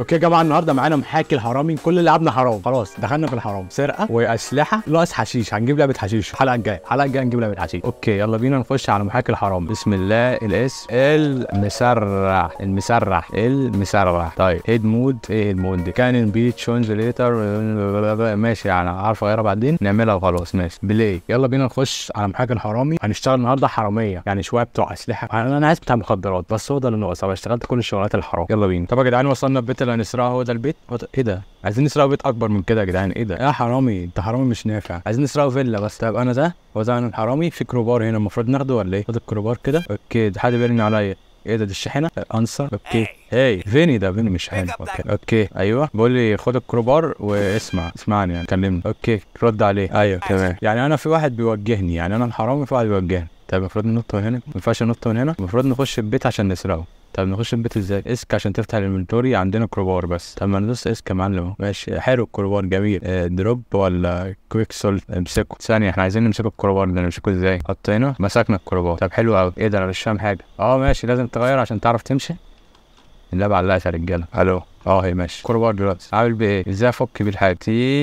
اوكي يا جماعه النهارده معانا محاكي الحرامي كل اللي لعبنا حرام خلاص دخلنا في الحرام سرقه واسلحه ناقص حشيش هنجيب لعبه حشيش الحلقه الجايه الحلقه الجايه هنجيب لعبه حشيش اوكي يلا بينا نخش على محاكي الحرامي بسم الله الاسم المسرح المسرح المسرح طيب هيد مود ايه هيد مود دي كان بيت شونز ليتر ماشي يعني عارف اغيرها بعدين نعملها وخلاص ماشي بلاي يلا بينا نخش على محاكي الحرامي هنشتغل النهارده حراميه يعني شويه بتوع اسلحه انا عايز بتاع مخدرات بس هو ده اللي ناقص انا اشتغلت كل الشغلات الحرام يلا بينا طب يا جدعان وصلنا بيت لو هنسرقه هو ده البيت هو ده ايه ده عايزين نسرقوا بيت اكبر من كده يا جدعان ايه ده يا حرامي انت حرامي مش نافع عايزين نسرقوا فيلا بس طب انا ده هو ده انا الحرامي في كروبار هنا المفروض ناخده ولا ايه خد الكروبار كده اوكي ده حد بيرن عليا ايه ده دي الشاحنه انسر اوكي هاي فيني ده فيني مش حلو اوكي اوكي ايوه بقول لي خد الكروبار واسمع اسمعني يعني كلمني اوكي رد عليه ايوه تمام يعني انا في واحد بيوجهني يعني انا الحرامي في واحد بيوجهني طب المفروض ننط من هنا ما ينفعش ننط من هنا المفروض نخش البيت عشان نسرقه طب نخش البيت ازاي اسك عشان تفتح الانفنتوري عندنا كروبار بس طب ما ندوس اسك يا معلم اهو ماشي حلو الكروبار جميل اه دروب ولا كويك سولت امسكه ثانيه احنا عايزين نمسك الكروبار ده نمسكه ازاي حطينا مسكنا الكروبار طب حلو قوي ايه ده انا مش فاهم حاجه اه ماشي لازم تغير عشان تعرف تمشي اللعبة علقت يا رجالة الو اه هي ماشي كروبار دلوقتي عامل بيه ايه ازاي افك بيه الحاجة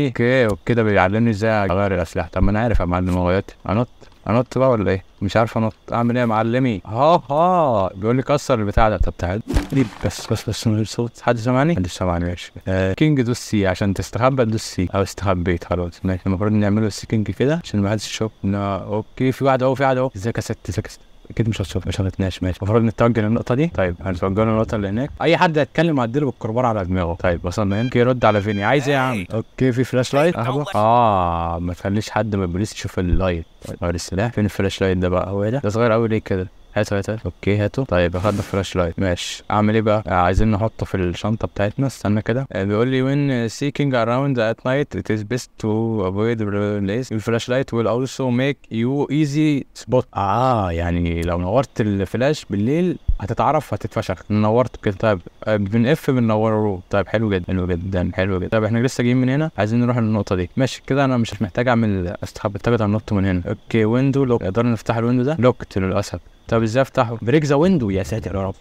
اوكي وكده بيعلمني ازاي اغير الاسلحة طب ما انا عارف يا معلم غيرت انط انط بقى ولا ايه مش عارف انط اعمل ايه يا معلمي ها ها بيقول لي كسر البتاع ده طب تعال طيب، بس بس بس من غير صوت حد سامعني حد سامعني ماشي آه كينج دوس سي عشان تستخبى دوس سي او استخبيت خلاص ماشي المفروض نعمله السي كينج كده عشان ما حدش يشوف اوكي في واحد اهو في واحد اهو ازيك يا ست ازيك يا ست اكيد مش هتشوف مش هنتناقش ماشي المفروض نتوجه للنقطه دي طيب هنتوجه للنقطه اللي هناك اي حد هيتكلم هديله بالكربار على دماغه طيب وصلنا هنا يرد على فيني عايز ايه يا عم إيه؟ اوكي في فلاش لايت اه ما تخليش حد من البوليس يشوف اللايت طيب السلاح فين الفلاش لايت ده بقى هو إيه ده ده صغير قوي ليه كده هاتوا هاتوا اوكي هاتوا طيب اخدنا فلاش لايت ماشي اعمل ايه بقى عايزين نحطه في الشنطه بتاعتنا استنى كده آه، بيقول لي وين seeking around at night it is best to avoid place الفلاش لايت will also make you easy spot اه يعني لو نورت الفلاش بالليل هتتعرف هتتفشخ نورت كده طيب آه، بنقف اف بنوره طيب حلو جدا حلو جدا حلو جدا طيب احنا لسه جايين من هنا عايزين نروح للنقطه دي ماشي كده انا مش محتاج اعمل استخبى على النقطه من هنا اوكي ويندو لوك نقدر نفتح الويندو ده لوكت للاسف طب ازاي افتحه؟ بريك ذا ويندو يا ساتر يا رب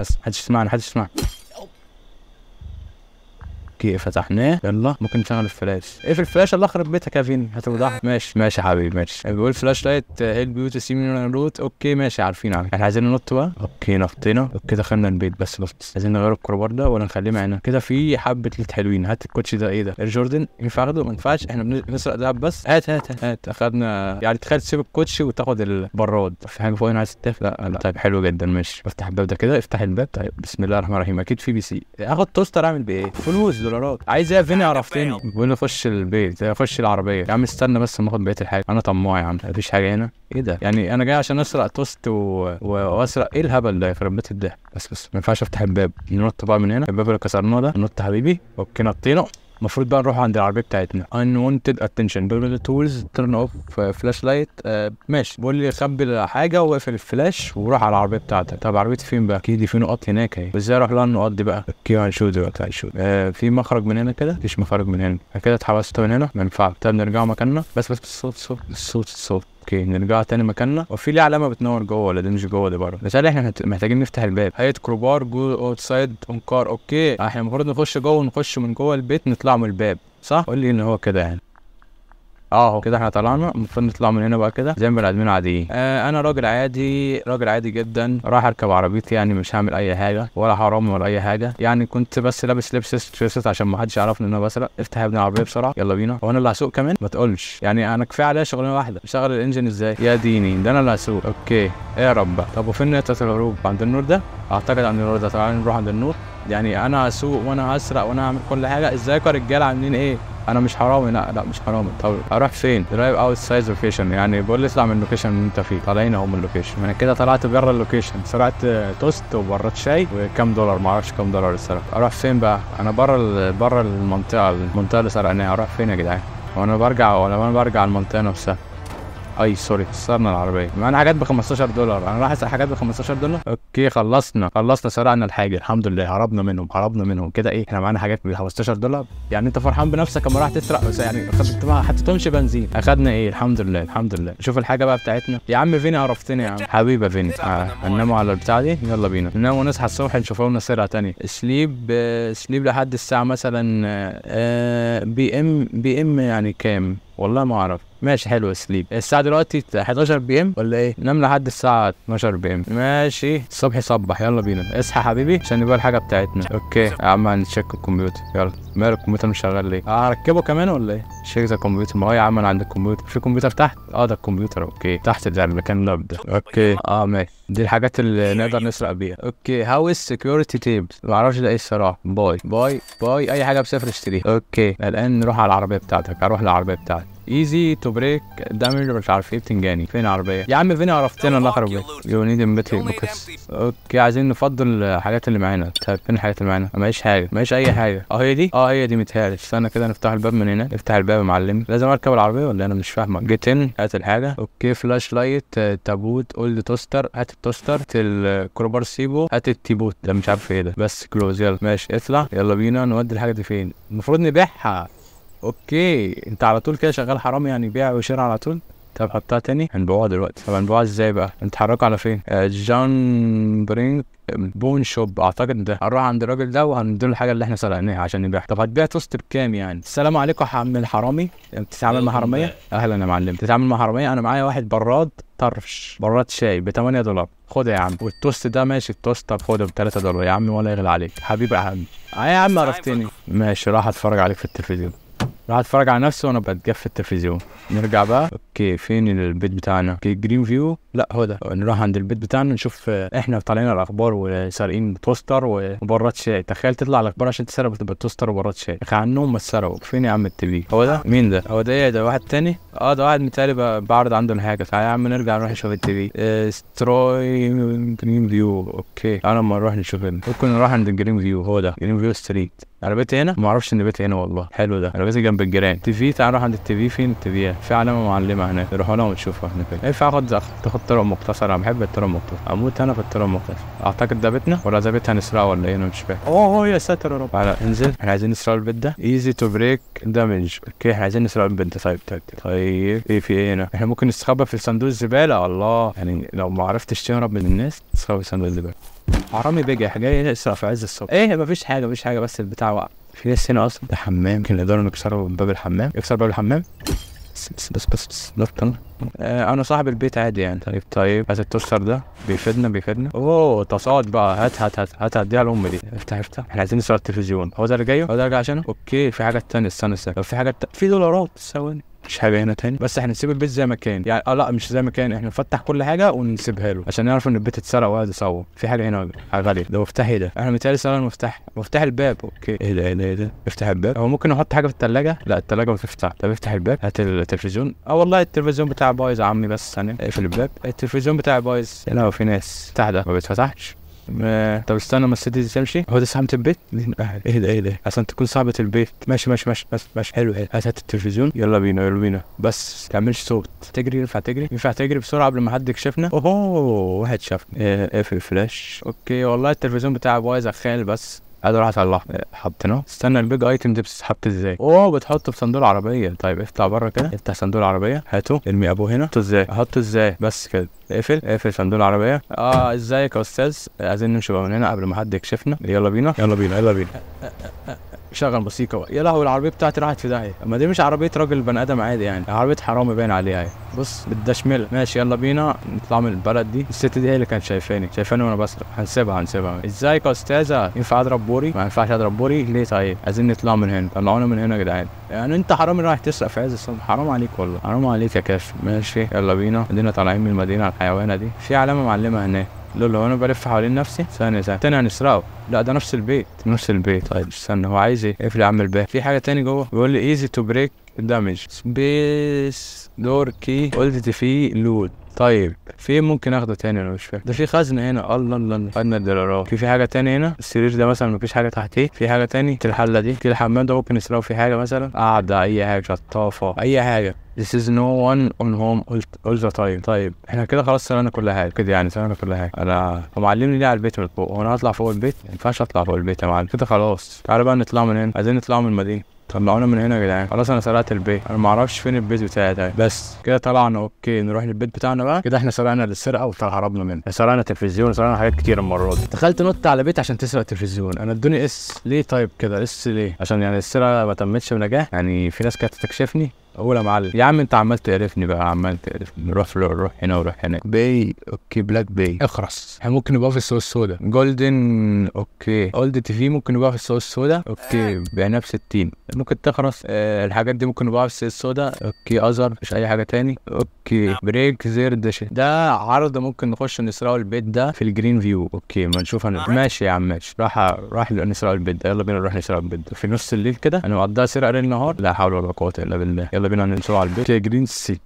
بس محدش يسمعنا محدش يسمعنا اوكي فتحناه يلا ممكن نشغل الفلاش اقفل إيه الفلاش الله يخرب بيتك يا فيني هتوضح آه. ماشي ماشي يا حبيبي ماشي بيقول فلاش لايت ايه البيوت سيمينر روت اوكي ماشي عارفين عارفين يعني احنا عايزين ننط بقى اوكي نطينا اوكي دخلنا البيت بس نط عايزين نغير الكروبار ده ولا نخليه معانا كده في حبه ليت حلوين هات الكوتش ده ايه ده الجوردن إيه ينفع اخده ما ينفعش احنا بنسرق دهب بس هات هات هات اخدنا يعني تخيل تسيب الكوتش وتاخد البراد في حاجه فوق هنا عايز تفتح لا لا طيب حلو جدا ماشي بفتح الباب ده كده افتح الباب طيب بسم الله الرحمن الرحيم اكيد في بي سي اخد توستر اعمل بايه فلوس دولارات عايز ايه يا فيني عرفتني بقول اخش البيت اخش العربيه يا عم استنى بس ما اخد بقيه الحاجه انا طماع يا عم مفيش حاجه هنا ايه ده يعني انا جاي عشان اسرق توست و... واسرق ايه الهبل ده يخرب بيت الضحك بس بس ما ينفعش افتح الباب ننط بقى من هنا الباب اللي كسرناه ده ننط حبيبي اوكي الطينه المفروض بقى نروح عند العربيه بتاعتنا unwanted attention بيرمن تولز تيرن اوف فلاش لايت ماشي بيقول لي خبي حاجه واقفل الفلاش وروح على العربيه بتاعتك طب عربيتي فين بقى اكيد في نقط هناك اهي ازاي اروح لها النقط دي بقى اوكي هنشوف دلوقتي هنشوف آه في مخرج من هنا كده مفيش مخرج من هنا كده اتحبست من هنا ما ينفعش طب نرجع مكاننا بس بس الصوت الصوت الصوت الصوت اوكي نرجع تاني مكاننا وفي ليه علامه بتنور جوه ولا دي مش جوه دي بره مثال احنا محتاجين نفتح الباب هيئه كروبار جو اوت سايد اون كار اوكي احنا المفروض نخش جوه ونخش من جوه البيت نطلع من الباب صح قول لي ان هو كده يعني اه كده احنا طلعنا المفروض نطلع من هنا بقى كده زي ما بني ادمين عاديين آه انا راجل عادي راجل عادي جدا رايح اركب عربيتي يعني مش هعمل اي حاجه ولا حرام ولا اي حاجه يعني كنت بس لابس لبس اسود عشان ما حدش يعرفني ان انا بسرق افتح يا ابني العربيه بسرعه يلا بينا هو انا اللي هسوق كمان ما تقولش يعني انا كفايه عليا شغلانه واحده بشغل الانجن ازاي يا ديني ده انا اللي هسوق اوكي ايه يا رب طب وفين نقطه الهروب عند النور ده اعتقد عند النور ده تعالى نروح عند النور يعني انا هسوق وانا هسرق وانا هعمل كل حاجه ازيكم يا رجاله عاملين ايه انا مش حرامي لا لا مش حرامي طب اروح فين درايف اوت سايز لوكيشن يعني بقول لي اطلع من اللوكيشن اللي انت فيه طالعين اهو من اللوكيشن يعني انا كده طلعت بره اللوكيشن سرقت توست وبرت شاي وكم دولار ما اعرفش كام دولار الصراحه اروح فين بقى انا بره بره المنطقه المنطقه اللي سرقناها اروح فين يا جدعان وانا برجع ولا انا برجع المنطقه نفسها اي سوري كسرنا العربيه معانا حاجات ب 15 دولار انا رايح اسال حاجات ب 15 دولار اوكي خلصنا خلصنا سرقنا الحاجه الحمد لله هربنا منهم هربنا منهم كده ايه احنا معانا حاجات ب 15 دولار يعني انت فرحان بنفسك اما راح تسرق بس يعني خدت ما حطيتهمش بنزين اخدنا ايه الحمد لله الحمد لله شوف الحاجه بقى بتاعتنا يا عم فيني عرفتني يا عم حبيبه فيني آه، هنناموا على البتاع دي يلا بينا ننام ونصحى الصبح نشوف لنا سرقه ثانيه سليب سليب لحد الساعه مثلا آه، بي ام بي ام يعني كام والله ما اعرف ماشي حلو سليب الساعه دلوقتي 11 بي ام ولا ايه نام لحد الساعه 12 بي ام ماشي الصبح صبح يلا بينا اصحى حبيبي عشان نبقى الحاجه بتاعتنا اوكي يا عم هنتشيك الكمبيوتر يلا مال الكمبيوتر مش شغال ليه هركبه كمان ولا ايه شيك الكمبيوتر ما هو يا عم انا عند الكمبيوتر في كمبيوتر تحت اه ده الكمبيوتر اوكي تحت ده المكان ده اوكي اه ماشي دي الحاجات اللي نقدر نسرق بيها اوكي هاو از سكيورتي تيب ما اعرفش ده ايه الصراحه باي باي باي اي حاجه بصفر اشتريها اوكي الان نروح على العربيه بتاعتك هروح للعربيه بتاعتك ايزي تو بريك دامج مش عارف ايه بتنجاني فين العربيه يا عم فين عرفتنا الله بيت يو نيد امبتي بوكس اوكي عايزين نفضل الحاجات اللي معانا طيب فين الحاجات اللي معانا معيش حاجه معيش اي حاجه اه هي دي اه هي دي متهيألي استنى كده نفتح الباب من هنا نفتح الباب يا معلم لازم اركب العربيه ولا انا مش فاهمك جيت ان هات الحاجه اوكي فلاش لايت تابوت اولد توستر هات التوستر هات الكروبر سيبو هات التيبوت ده مش عارف ايه ده بس كلوز يلا ماشي اطلع يلا بينا نودي الحاجه دي فين المفروض نبيعها اوكي انت على طول كده شغال حرام يعني بيع وشراء على طول طب حطها تاني هنبيعوها دلوقتي طب هنبيعوها ازاي بقى هنتحركوا على فين آه جان برينج بون شوب اعتقد ده هنروح عند الراجل ده وهنديله الحاجه اللي احنا سرقناها عشان نبيعها طب هتبيع توست بكام يعني السلام عليكم يا عم الحرامي بتتعامل مع حراميه اهلا يا معلم بتتعامل مع حراميه انا معايا واحد براد طرش براد شاي ب 8 دولار خد يا عم والتوست ده ماشي التوست طب خده ب 3 دولار يا عم ولا يغلى عليك حبيبي يا عم آه يا عم عرفتني ماشي راح اتفرج عليك في التلفزيون راح اتفرج على نفسه وانا بتجف التلفزيون نرجع بقى اوكي فين البيت بتاعنا جرين فيو لا هو ده نروح عند البيت بتاعنا نشوف آه، احنا طالعين على الاخبار وسارقين توستر وبره الشارع تخيل تطلع على الاخبار عشان تسرق توستر وبره الشارع اخي عنهم ما اتسرقوا فين يا عم التلفزيون هو ده مين ده هو ده ايه ده واحد تاني اه ده واحد متهيألي بعرض عنده الحاجه تعالى يا عم نرجع نروح نشوف التلفزيون اه ستروي جرين فيو اوكي انا ما نروح نشوف هنا ممكن نروح عند الجرين فيو هو ده جرين فيو ستريت انا بيت هنا ما اعرفش ان بيت هنا والله حلو ده انا بيتي جنب الجيران تي في تعال نروح عند التي في فين التي في علامه معلمه هنا هناك لهم لها هنا كده ينفع اخد تاخد طرق مختصره انا بحب الطرق المختصره اموت انا في الطرق المختصره اعتقد ده بيتنا ولا ده بيت هنسرقه ولا ايه انا مش فاهم اوه يا ساتر يا رب تعالى انزل احنا عايزين نسرق البيت ده ايزي تو بريك دامج اوكي احنا عايزين نسرق البيت ده طيب،, طيب طيب طيب ايه في ايه هنا احنا ممكن نستخبى في صندوق الزباله الله يعني لو ما عرفتش تهرب من الناس تستخبى في صندوق الزباله حرامي بجح جاي يسرق في عز الصبح ايه مفيش حاجه مفيش حاجه بس البتاع وقع في ناس هنا اصلا ده حمام يمكن يقدروا يكسروا باب الحمام يكسر باب الحمام بس بس بس بس آه انا صاحب البيت عادي يعني طيب طيب هات التوستر ده بيفيدنا بيفيدنا اوه تصاعد بقى هات هات هات هات هديها لام دي افتح افتح احنا عايزين نسوي التلفزيون هو ده اللي جاي هو ده اللي جاي عشانه اوكي في حاجه تانية استنى استنى في حاجه في دولارات ثواني مفيش حاجه هنا تاني بس احنا نسيب البيت زي ما كان يعني اه لا مش زي ما كان احنا نفتح كل حاجه ونسيبها له عشان نعرف ان البيت اتسرق وقعد يصور في حاجه هنا آه، غاليه ده مفتاح ايه ده احنا متهيألي سرقنا المفتاح مفتاح الباب اوكي ايه ده ايه ده ايه ده افتح الباب هو ممكن نحط حاجه في الثلاجه لا الثلاجه بتفتح طب افتح الباب هات التلفزيون اه والله التلفزيون بتاعي بايظ يا عمي بس ثانيه اقفل الباب التلفزيون بتاعي بايظ لا في ناس بتاع ده ما بيتفتحش ما... طب استنى ما السيتيز تمشي هو ده سحبت البيت اهدى اهدى ايه عشان تكون صعبة البيت ماشي ماشي ماشي بس ماشي. حلو حلو هات التلفزيون يلا بينا يلا بينا بس تعملش صوت تجري ينفع تجري ينفع تجري بسرعة قبل ما حد يكشفنا اوه واحد شافنا اقفل إيه إيه الفلاش اوكي والله التلفزيون بتاعي بايظ خال بس هذا على اصلح حطيناه استنى البيج ايتم دي بتتحط ازاي اوه بتحطه في صندوق العربيه طيب افتح بره كده إيه؟ افتح صندوق العربيه هاته ارمي ابوه هنا احطه ازاي احطه ازاي بس كده اقفل اقفل صندوق العربيه اه ازيك يا استاذ عايزين نمشي بقى من هنا قبل ما حد يكشفنا يلا بينا يلا بينا يلا بينا شغل موسيقى يا لهوي العربيه بتاعتي راحت في داهيه اما دي مش عربيه راجل بني ادم عادي يعني عربيه حرامي باين عليها يعني بص بالدشمل ماشي يلا بينا نطلع من البلد دي الست دي هي اللي كانت شايفاني شايفاني وانا بسرق هنسيبها هنسيبها ازيك يا استاذه ينفع اضرب بوري ما ينفعش اضرب بوري ليه طيب عايزين نطلع من هنا طلعونا من هنا يا جدعان يعني انت حرامي رايح تسرق في عز الصبح حرام عليك والله حرام عليك يا كاف ماشي يلا بينا ادينا طالعين من المدينه الحيوانه دي في علامه معلمه هناك لو لو انا بلف حوالين نفسي ثانيه ثانيه تاني هنسرقه يعني لا ده نفس البيت نفس البيت طيب استنى هو عايز ايه اقفل يا عم الباب في حاجه تاني جوه بيقول لي ايزي تو بريك دامج سبيس دور كي قلت في لود طيب فين ممكن اخده تاني انا مش فاهم ده في خزنه هنا الله الله خدنا خزنه الدولارات في في حاجه تاني هنا السرير ده مثلا مفيش حاجه تحتيه في حاجه تاني في الحله دي في الحمام ده ممكن يسرقوا في حاجه مثلا قاعده اي حاجه شطافه اي حاجه This is no one on home all the time. طيب احنا كده خلاص سرقنا كل حاجه كده يعني سرقنا كل حاجه انا هو معلمني ليه على البيت من فوق هو انا هطلع فوق البيت ما ينفعش اطلع فوق البيت يا معلم كده خلاص تعالى بقى نطلع من هنا عايزين نطلع من المدينه طلعونا من هنا يا جدعان خلاص انا سرقت البيت انا ما اعرفش فين البيت بتاعي ده بس كده طلعنا اوكي نروح للبيت بتاعنا بقى كده احنا سرقنا للسرقه وطلع هربنا منه سرقنا تلفزيون سرقنا حاجات كتير المره دي دخلت نط على بيت عشان تسرق تلفزيون انا ادوني اس ليه طيب كده اس ليه عشان يعني السرقه ما تمتش بنجاح يعني في ناس كانت تكشفني اقول يا معلم يا عم انت عمال تقرفني بقى عمال تقرفني نروح روح هنا وروح هنا باي اوكي بلاك باي اخرس احنا ممكن نبقى في السوق السوداء جولدن اوكي اولد تي في ممكن نبقى في السوق السوداء اوكي بعناه ب 60 ممكن تخرس أه الحاجات دي ممكن نبقى في السوق السوداء اوكي ازر مش اي حاجه تاني اوكي بريك نعم. زير ده ده عرض ممكن نخش نسرقه البيت ده في الجرين فيو اوكي ما نشوف انا ماشي يا عم ماشي راح راح نسرقه البيت ده يلا بينا نروح نسرقه البيت ده في نص الليل كده انا مقضيها سرقه ليل نهار لا حول ولا قوه الا بالله يلا بينا نسرع البيت جرين ست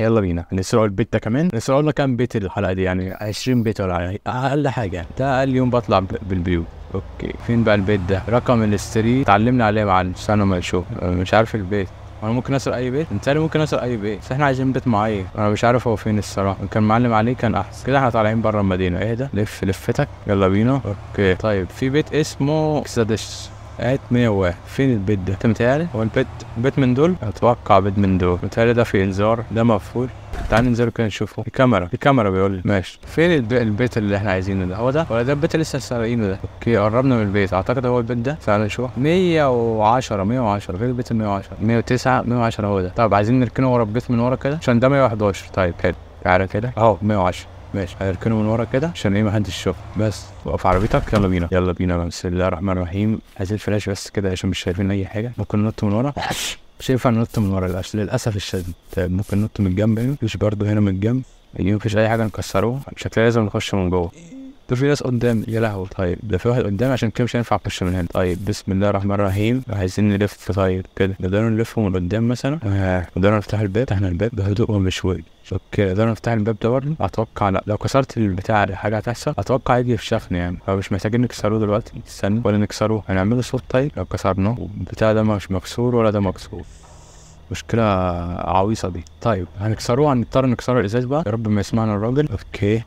يلا بينا نسرع البيت ده كمان نسرع لنا كام بيت الحلقه دي يعني 20 بيت ولا اقل حاجه ده اقل يوم بطلع بالبيوت اوكي فين بقى البيت ده رقم الاستري اتعلمنا عليه يا معلم ما اشوف أه، مش عارف البيت انا ممكن اسرق اي بيت انت ممكن اسرق اي بيت بس احنا عايزين بيت معين انا مش عارف هو فين الصراحه كان معلم عليه كان احسن كده احنا طالعين بره المدينه ايه ده لف لفتك يلا بينا اوكي طيب في بيت اسمه اكسادش عيت آية 101 فين البيت ده؟ انت متهيألي هو البيت بيت من دول؟ اتوقع بيت من دول متهيألي ده في انذار ده مقفول تعال ننزل كده نشوفه الكاميرا الكاميرا بيقول لي ماشي فين البيت اللي احنا عايزينه ده هو ده ولا ده البيت اللي لسه سارقينه ده اوكي قربنا من البيت اعتقد هو البيت ده تعال نشوف 110 110 فين البيت ال 110 109 110 هو ده طب عايزين نركنه ورا البيت من ورا كده عشان ده 111 طيب حلو تعالى كده اهو 110 ماشي هيركنه من ورا كده عشان ايه محدش يشوف بس وقف عربيتك يلا بينا يلا بينا بسم الله الرحمن الرحيم عايزين فلاش بس كده عشان مش شايفين اي حاجه ممكن ننط من ورا مش هينفع ننط من ورا للاسف للاسف الشديد طيب ممكن ننط من الجنب يعني مفيش برضه هنا من الجنب يعني مفيش اي حاجه نكسروها شكلها لازم نخش من جوه ده في ناس قدام يا لهوي طيب ده في واحد قدام عشان كده مش هينفع اخش من هنا طيب بسم الله الرحمن الرحيم عايزين نلف طيب كده نقدر نلفه من قدام مثلا آه، نقدر نفتح الباب فتحنا الباب بهدوء ومشوي اوكي نقدر نفتح الباب ده برضه اتوقع لا لو كسرت البتاع ده حاجه هتحصل اتوقع يجي في شخن يعني فمش محتاجين نكسره دلوقتي استنى ولا نكسره له صوت طيب لو كسرناه البتاع ده مش مكسور ولا ده مكسور مشكلة عويصة دي طيب هنكسروه هنضطر نكسر الإزاز بقى يا رب ما يسمعنا الراجل اوكي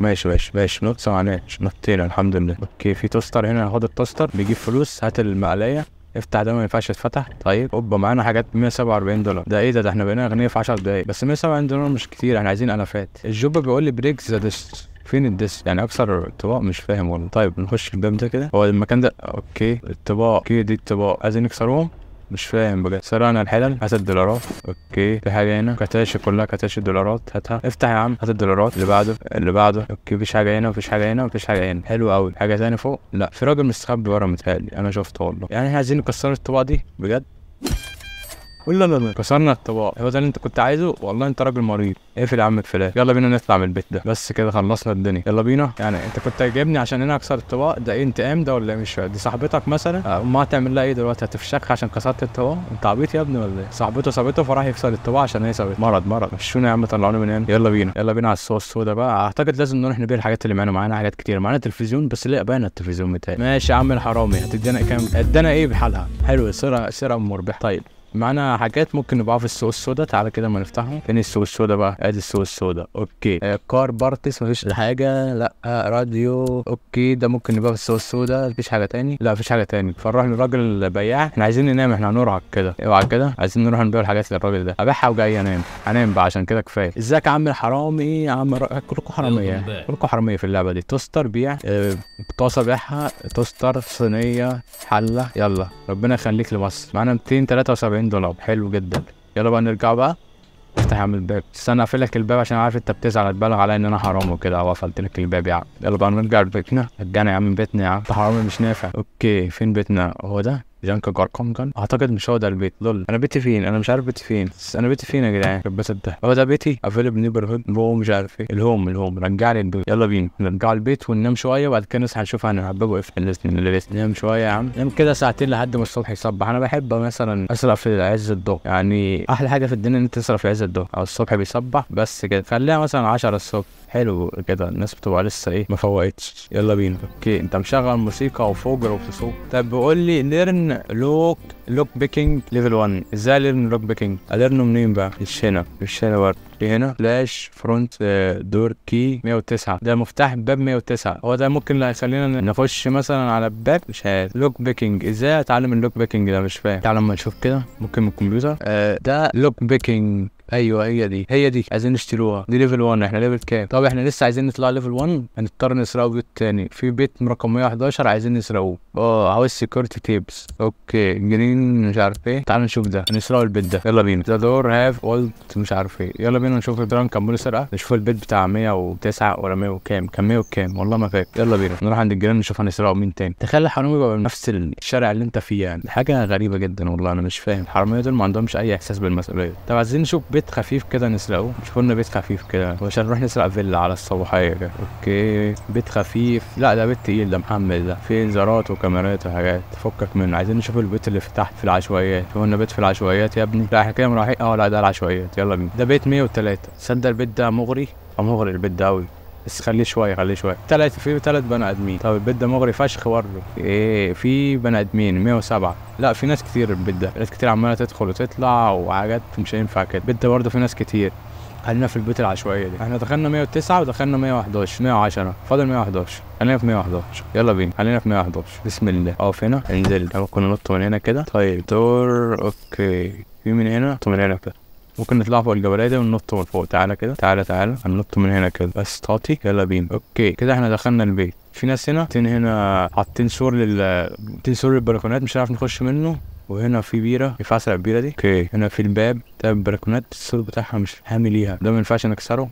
ماشي ماشي ماشي نط سمعناش نطينا الحمد لله اوكي في توستر هنا هاخد التوستر بيجيب فلوس هات المقلية افتح ده ما ينفعش يتفتح طيب اوبا معانا حاجات ب 147 دولار ده ايه ده ده احنا بقينا اغنياء في 10 دقايق بس 147 دولار مش كتير احنا عايزين الافات الجوب بيقول لي بريك ذا ديست فين الديست يعني اكثر طباق مش فاهم والله طيب نخش الباب ده كده هو المكان ده اوكي الطباق اوكي دي الطباق عايزين نكسرهم مش فاهم بجد سرقنا الحلل هات الدولارات اوكي في حاجه هنا كتاشي كلها كتاشي دولارات هاتها افتح يا عم هات الدولارات اللي بعده اللي بعده اوكي مفيش حاجه هنا مفيش حاجه هنا مفيش حاجه هنا حلو قوي حاجه تاني فوق لا في راجل مستخبي ورا متهيألي انا شفته والله يعني احنا عايزين نكسر الطبقه دي بجد ولا لا لا كسرنا الطباق هو ده اللي انت كنت عايزه والله انت راجل مريض اقفل يا عم الفلاح يلا بينا نطلع من البيت ده بس كده خلصنا الدنيا يلا بينا يعني انت كنت جايبني عشان انا اكسر الطباق ده ايه انتقام ده ولا مش دي صاحبتك مثلا آه، ما هتعمل لها ايه دلوقتي هتفشخ عشان كسرت الطباق انت عبيط يا ابني ولا ايه صاحبته سابته فراح يكسر الطباق عشان هي سابته مرض مرض مشونا يا عم طلعوني من هنا يلا بينا يلا بينا على الصوص السوداء بقى اعتقد لازم نروح نبيع الحاجات اللي معانا معانا حاجات كتير معانا تلفزيون بس ليه بقى التلفزيون بتاعي ماشي يا عم الحرامي هتدينا كام ادانا ايه بحالها حلو سرعه سرعه مربحه طيب معانا حاجات ممكن نبيعها في السوق السوداء تعالى كده اما نفتحهم فين السوق السوداء بقى ادي السوق السوداء اوكي آه كار بارتس مفيش حاجه لا آه راديو اوكي ده ممكن نبيعه في السوق السوداء مفيش حاجه تاني لا مفيش حاجه تاني فنروح للراجل البياع احنا عايزين ننام احنا هنرهق كده اوعى كده عايزين نروح نبيع الحاجات للراجل ده ابيعها وجاي انام هنام بقى عشان كده كفايه ازيك يا عم الحرامي يا عم را... كلكم حراميه كلكم حراميه في اللعبه دي توستر بيع آه بطاسه بيعها توستر صينيه حله يلا ربنا يخليك لمصر معانا 273 40 دولار حلو جدا يلا بقى نرجع بقى افتح يا عم الباب استنى اقفل لك الباب عشان عارف انت بتزعل هتبلغ عليا ان انا حرام وكده او قفلت لك الباب يا عم يلا بقى نرجع لبيتنا رجعنا يا عم بيتنا يا عم انت حرامي مش نافع اوكي فين بيتنا هو ده جانكا جاركم اعتقد مش هو ده البيت لول انا بيتي فين انا مش عارف بيتي فين انا بيتي فين يا جدعان بس ده هو ده بيتي افيلبل نيبر هود هو مش عارف ايه الهوم الهوم رجع لي البيت يلا بينا نرجع البيت وننام شويه وبعد كده نصحى نشوف هنحببه ايه في البيت ننام شويه يا عم ننام كده ساعتين لحد ما الصبح يصبح انا بحب مثلا اسرق في عز الضهر يعني احلى حاجه في الدنيا ان انت تسرق في عز الضهر او الصبح بيصبح بس كده خليها مثلا 10 الصبح حلو كده الناس بتبقى لسه ايه ما فوقتش يلا بينا اوكي انت مشغل موسيقى وفجر وبتصوت طب بيقول لي ليرن لوك لوك بيكينج ليفل 1 ازاي ليرن لوك بيكينج اليرنه منين بقى مش هنا مش هنا برضه هنا فلاش فرونت دور كي 109 ده مفتاح باب 109 هو ده ممكن اللي هيخلينا نخش مثلا على باب مش عارف لوك بيكينج ازاي اتعلم اللوك بيكينج ده مش فاهم تعال لما نشوف كده ممكن من الكمبيوتر آه ده لوك بيكينج ايوه هي دي هي دي عايزين نشتروها دي ليفل 1 احنا ليفل كام طب احنا لسه عايزين نطلع ليفل 1 هنضطر نسرقه بيوت تاني في بيت رقم 111 عايزين نسرقوه اه عاوز سكيورتي تيبس اوكي جرين مش عارف ايه تعال نشوف ده هنسرق البيت ده يلا بينا ذا دور هاف والت مش عارف ايه يلا بينا نشوف الجيران كان بيقول سرقه نشوف البيت بتاع 109 ولا 100 وكام كان 100 وكام والله ما فاكر يلا بينا نروح عند الجيران نشوف هنسرقه مين تاني تخيل الحرامي يبقى نفس الشارع اللي انت فيه يعني حاجه غريبه جدا والله انا مش فاهم الحراميه دول ما عندهمش اي احساس بالمسؤوليه طب عايزين نشوف بيت خفيف كده نسرقه نشوف لنا بيت خفيف كده عشان نروح نسرق فيلا على الصباحيه كده اوكي بيت خفيف لا ده بيت تقيل ده محمد ده فين انذارات وكاميرات وحاجات فكك منه عايزين نشوف البيت اللي في تحت في العشوائيات هو بيت في العشوائيات يا ابني لا احنا كده رايحين اه لا ده العشوائيات يلا بينا ده بيت 103 تصدق البيت ده مغري اه مغري البيت ده قوي بس خليه شويه خليه شويه ثلاثة في ثلاث بني ادمين طب البيت ده مغري فشخ برضه ايه في بني ادمين 107 لا في ناس كتير البيت ده ناس كتير عماله تدخل وتطلع وحاجات مش هينفع كده البيت ده برضه في ناس كتير خلينا في البيت العشوائيه دي احنا دخلنا 109 ودخلنا 111 110 فاضل 111 خلينا في 111 يلا بينا خلينا في 111 بسم الله اقف هنا انزل كنا نط من هنا كده طيب دور اوكي في من هنا نط من هنا كده ممكن نطلع فوق الجبلية دي وننط من فوق تعالى كده تعالى تعالى هننط من هنا كده بس تاطي يلا بينا اوكي كده احنا دخلنا البيت في ناس هنا حاطين هنا حاطين سور لل حاطين سور للبلكونات مش عارف نخش منه وهنا في بيره ينفع اسرق البيره دي اوكي هنا في الباب بتاع البلكونات الصوت بتاعها مش هامي ليها ده ما ينفعش نكسره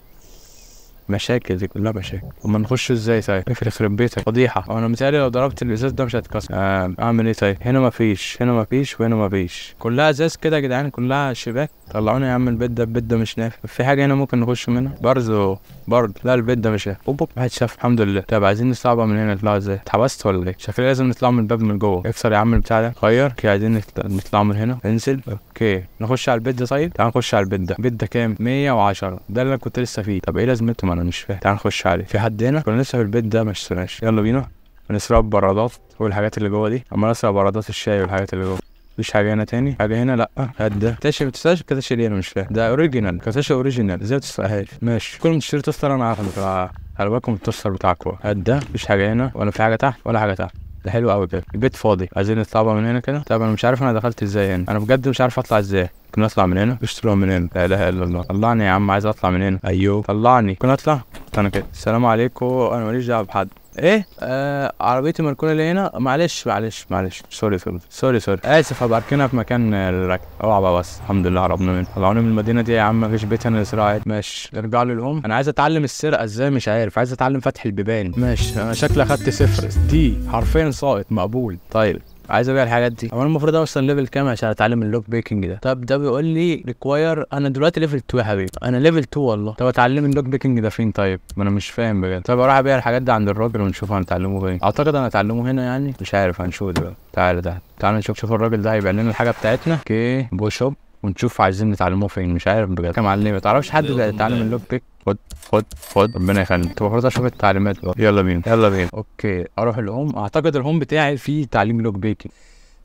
مشاكل دي كلها مشاكل طب ما نخش ازاي طيب يخرب بيتك فضيحه انا متهيألي لو ضربت الازاز ده مش هيتكسر آه. اعمل ايه طيب هنا مفيش هنا مفيش وهنا مفيش كلها ازاز كده يا جدعان كلها شباك طلعوني يا عم البيت ده البيت ده مش نافع في حاجه هنا ممكن نخش منها برضه برضه لا البيت ده مش نافع اوب واحد شاف الحمد لله طب عايزين نصعبها من هنا نطلع ازاي اتحبست ولا ايه شكلي لازم نطلع من الباب من جوه اكسر يا عم البتاع ده غير عايزين نطلع من هنا انزل اوكي نخش على البيت ده طيب تعال نخش على البيت ده البيت ده كام 110 ده اللي انا كنت لسه فيه طب ايه لازمته انا مش فاهم تعال نخش عليه في حدنا كنا لسه في البيت ده ما اشتريناش يلا بينا هنسرق برادات والحاجات اللي جوه دي اما اسرق برادات الشاي والحاجات اللي جوه مفيش حاجه هنا تاني حاجه هنا لا هات ده تاشي ما تستاهلش ليه انا مش فاهم ده اوريجينال كاتاشي اوريجينال ازاي ما ماشي كل ما تشتري توستر انا عارف على بالكم التوستر بتاعك هات ده مفيش حاجه هنا ولا في حاجه تحت ولا حاجه تحت ده حلو قوي كده البيت فاضي عايزين نطلع من هنا كده طب انا مش عارف انا دخلت ازاي هنا يعني. انا بجد مش عارف اطلع ازاي كنا اطلع من هنا اشتروا من هنا لا اله الا الله طلعني يا عم عايز اطلع من هنا ايوه طلعني كنا اطلع انا كده السلام عليكم انا ماليش دعوه بحد ايه آه عربيتي مركونه اللي هنا معلش معلش معلش سوري سوري سوري سوري اسف هبقى اركنها في مكان الركن اوعى بقى بس الحمد لله عربنا من طلعوني من المدينه دي يا عم مفيش بيت هنا للصراعات ماشي ارجع لي للام انا عايز اتعلم السرقه ازاي مش عارف عايز اتعلم فتح البيبان ماشي انا شكلي اخدت صفر دي حرفيا ساقط مقبول طيب عايز ابيع الحاجات دي هو انا المفروض اوصل ليفل كام عشان اتعلم اللوك بيكنج ده طب ده بيقول لي ريكواير انا دلوقتي ليفل 2 يا حبيبي انا ليفل 2 والله طب اتعلم اللوك بيكنج ده فين طيب ما انا مش فاهم بجد طب اروح ابيع الحاجات دي عند الراجل ونشوف هنتعلمه فين اعتقد انا اتعلمه هنا يعني مش عارف هنشوف دلوقتي تعالى ده تعالى نشوف شوف الراجل ده هيبيع لنا الحاجه بتاعتنا اوكي بوشوب ونشوف عايزين نتعلمه فين مش عارف بجد يا معلم ما تعرفش حد اتعلم اللوك بيك خد خد خد ربنا يخليك طب المفروض اشوف التعليمات بقى يلا بينا يلا بينا اوكي اروح الهوم اعتقد الهوم بتاعي فيه تعليم لوك بيك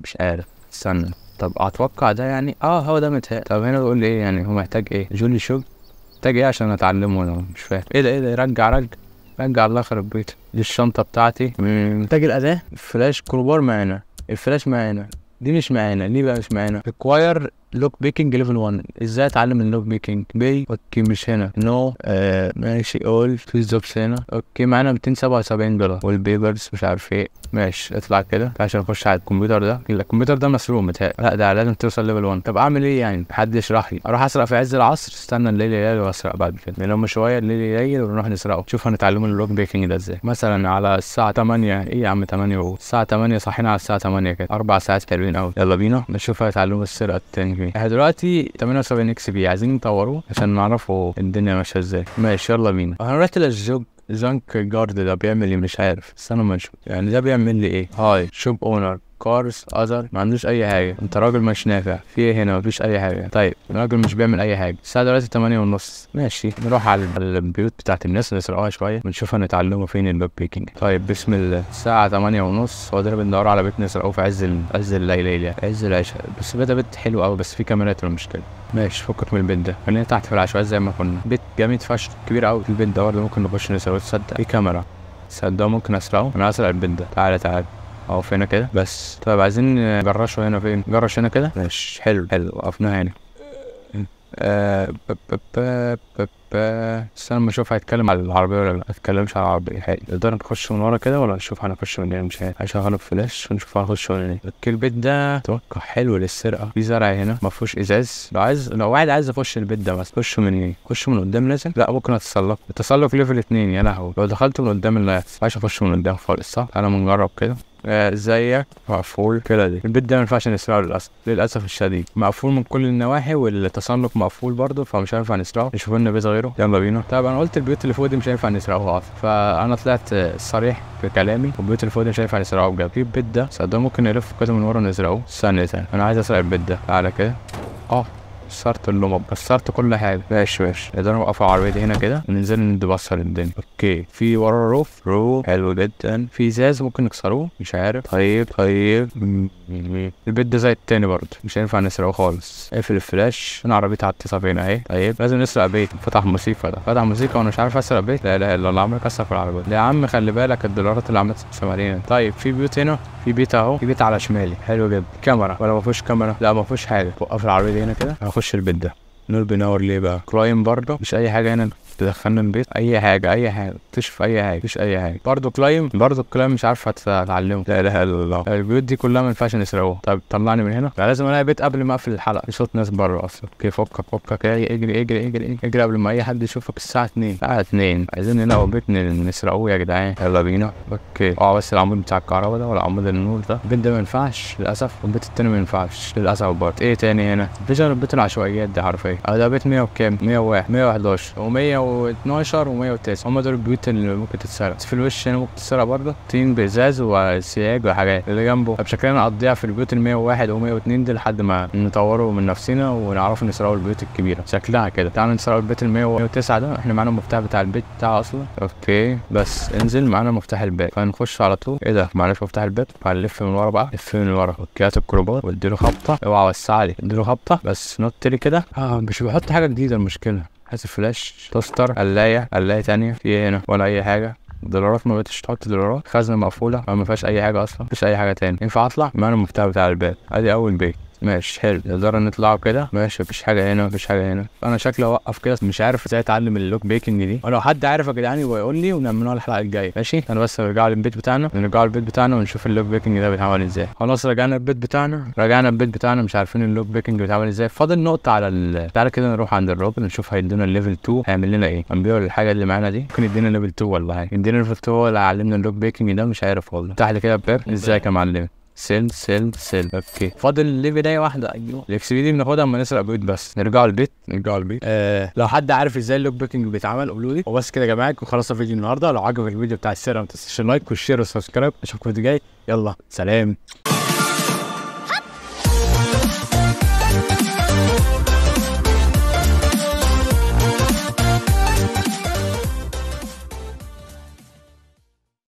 مش عارف استنى طب اتوقع ده يعني اه هو ده متهيألي طب هنا بيقول لي ايه يعني هو محتاج ايه جولي شو محتاج ايه عشان اتعلمه انا مش فاهم ايه ده ايه ده رجع رجع رجع الله يخرب بيتك دي الشنطه بتاعتي محتاج الاداه الفلاش كروبار معانا الفلاش معانا دي مش معانا ليه بقى مش معانا الكواير لوك بيكنج ليفل 1 ازاي اتعلم اللوك بيكنج بي اوكي مش هنا نو no. آه ماشي اول في جوبس هنا اوكي معانا 277 دولار والبيبرز مش عارف ايه ماشي اطلع كده عشان اخش على الكمبيوتر ده الكمبيوتر ده مسروق متهيألي لا ده لازم توصل ليفل 1 طب اعمل ايه يعني حد يشرح لي اروح اسرق في عز العصر استنى الليل يليل واسرق بعد كده بنلم يعني شويه الليل يليل ونروح نسرقه شوف هنتعلم اللوك بيكنج ده ازاي مثلا على الساعه 8 ايه يا عم 8 الساعه 8 صحينا على الساعه 8 كده اربع ساعات حلوين قوي يلا بينا نشوف هيتعلموا السرقه التاني بي احنا دلوقتي 78 اكس بي عايزين نطوره عشان نعرفوا الدنيا ماشيه ازاي ماشي يلا بينا انا رحت للزوج جانك جارد ده بيعمل ايه مش عارف استنى ما نشوف يعني ده بيعمل لي ايه هاي شوب اونر كارز اذر ما عندوش اي حاجه انت راجل مش نافع في ايه هنا مفيش اي حاجه طيب الراجل مش بيعمل اي حاجه الساعه دلوقتي 8 ونص ماشي نروح على البيوت بتاعت الناس نسرقوها شويه ونشوف هنتعلموا فين الباب بيكنج طيب بسم الله الساعه 8 ونص هو ده بندور على بيت نسرقوه في عز عز الليل يعني عز العشاء بس ده بيت حلو قوي بس في كاميرات المشكله ماشي فكك من البيت ده خلينا تحت في العشوائيات زي ما كنا بيت جامد فشخ كبير قوي البيت ده ممكن نخش نسرقه تصدق في كاميرا تصدق ممكن اسرقه انا هسرق البيت ده تعالى تعالى اقف هنا كده بس طيب عايزين نجرشه هنا فين إيه؟ نجرش هنا كده ماشي حلو حلو وقفناها هنا آه استنى ما اشوف هيتكلم على العربيه ولا لا ما اتكلمش على العربيه حقيقي نقدر نخش من ورا كده ولا نشوف هنخش من هنا مش عارف هشغله بفلاش ونشوف هنخش من هنا اوكي البيت ده اتوقع حلو للسرقه في زرع هنا ما فيهوش ازاز لو عايز لو واحد عايز يخش البيت ده بس خش من ايه خش من قدام لازم لا ممكن اتسلق التسلق ليفل اثنين يا لهوي لو دخلت من قدام لا ما ينفعش اخش من قدام خالص صح تعالى نجرب كده آه، زيك مقفول كده دي البيت ده ما ينفعش نسرقه للاسف للاسف الشديد مقفول من كل النواحي والتسلق مقفول برضه فمش هينفع نسرقه نشوف لنا بيت غيره يلا بينا طب انا قلت البيوت اللي فوق دي مش هينفع نسرعه اصلا فانا طلعت صريح في كلامي والبيوت اللي فوق دي مش هينفع نسرعه بجد في البيت ده صدق ممكن نلف كده من ورا نسرقه استنى انا عايز اسرق البيت ده تعالى كده اه كسرت اللمب كسرت كل حاجه ماشي ماشي نقدر نوقف دي هنا كده وننزل ندبصر الدنيا اوكي في ورا روف رو حلو جدا في ازاز ممكن نكسروه مش عارف طيب طيب البيت ده زي التاني برضه مش هينفع نسرقه خالص اقفل الفلاش انا عربيتي على التسعه فين اهي طيب لازم نسرق بيت فتح موسيقى ده فتح موسيقى وانا مش عارف اسرق بيت لا اله الا الله عمري كسر في العربيه لا يا عم خلي بالك الدولارات اللي عملت تقسم طيب في بيوت هنا في بيت اهو في بيت على شمالي حلو جدا كاميرا ولا ما فيهوش كاميرا لا ما فيهوش حاجه وقف العربيه دي هنا كده اخش البيت ده نور بنور ليه بقى كرايم برضه مش اي حاجه هنا تدخلنا البيت اي حاجه اي حاجه تشوف اي حاجه مفيش اي حاجه برضه كلايم برضه الكلايم مش عارف هتعلمه لا اله الا الله البيوت دي كلها ما ينفعش نسرقوها طب طلعني من هنا لازم الاقي بيت قبل ما اقفل الحلقه في صوت ناس بره اصلا اوكي فكك فكك اجري اجري اجري اجري اجري قبل ما اي حد يشوفك الساعه 2 الساعه 2 عايزين نلاقوا بيت نسرقوه يا جدعان يلا بينا اوكي اقعد آه، بس العمود بتاع الكهرباء ده ولا عمود النور ده البيت ده ما ينفعش للاسف والبيت التاني ما ينفعش للاسف برضه ايه تاني هنا فيجن البيت العشوائيات دي حرفيا اه ده بيت 100 وكام 101 111 و100 112 و109 هم دول البيوت اللي ممكن تتسرق في الوش هنا ممكن تتسرق برضه طين بزاز وسياج وحاجات اللي جنبه بشكل نقضيها في البيوت ال 101 و 102 دي لحد ما نطوروا من نفسنا ونعرفوا نسرقوا البيوت الكبيره شكلها كده تعالوا نسرقوا البيت ال 109 ده احنا معانا المفتاح بتاع البيت بتاعه اصلا اوكي بس انزل معانا مفتاح الباب فنخش على طول ايه ده معلش مفتاح الباب هنلف من ورا بقى لف من ورا اوكي هات الكروبات واديله خبطه اوعى وسع لي اديله خبطه بس نط لي كده اه مش بحط حاجه جديده المشكله حاسب فلاش توستر قلايه قلايه تانية في إيه هنا ولا اي حاجه دولارات ما بقتش تحط دولارات خزنه مقفوله ما فيهاش اي حاجه اصلا مفيش اي حاجه تاني ينفع اطلع أنا المفتاح بتاع الباب ادي اول بيت ماشي حلو نقدر نطلعه كده ماشي مفيش حاجه هنا مفيش حاجه هنا انا شكلي اوقف كده مش عارف ازاي اتعلم اللوك بيكنج دي ولو حد عارف يا جدعان يبقى يقول لي ونعملها الحلقه الجايه ماشي انا بس رجع للبيت بتاعنا نرجع للبيت بتاعنا ونشوف اللوك بيكنج ده بيتعمل ازاي خلاص رجعنا البيت بتاعنا رجعنا البيت بتاعنا مش عارفين اللوك بيكنج بيتعمل ازاي فاضل نقطه على ال... تعالى كده نروح عند الراجل نشوف هيدونا الليفل 2 هيعمل لنا ايه هنبيعوا الحاجه اللي معانا دي ممكن يدينا ليفل 2 والله يدينا ليفل 2 ولا يعلمنا اللوك بيكنج ده مش عارف والله تحت كده باب ازيك يا معلم سلم سلم سلم اوكي فاضل ليفي بدايه واحده ايوه الاكس بي دي بناخدها اما نسرق بيت بس نرجع البيت نرجع البيت آه لو حد عارف ازاي اللوك بيكنج بيتعمل قولوا لي وبس كده يا جماعه يكون خلصنا فيديو النهارده لو عجبك الفيديو بتاع السيرم ما تنساش اللايك والشير والسبسكرايب اشوفكم في الفيديو الجاي يلا سلام